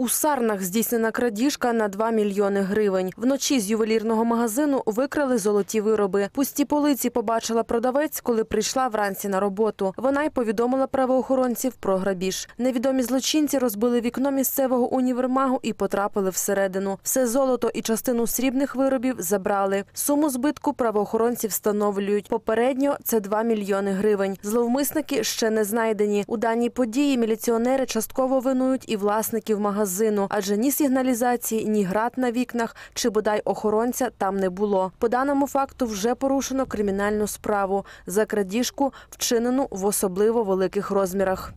У Сарнах здійснена крадіжка на 2 мільйони гривень. Вночі з ювелірного магазину викрали золоті вироби. Пусті полиці побачила продавець, коли прийшла вранці на роботу. Вона й повідомила правоохоронців про грабіж. Невідомі злочинці розбили вікно місцевого універмагу і потрапили всередину. Все золото і частину срібних виробів забрали. Суму збитку правоохоронці встановлюють. Попередньо це 2 мільйони гривень. Зловмисники ще не знайдені. У даній події міліціонери частково винують і власників магазину магазину, адже ні сигналізації, ні град на вікнах чи бодай охоронця там не було. По даному факту вже порушено кримінальну справу за крадіжку, вчинену в особливо великих розмірах.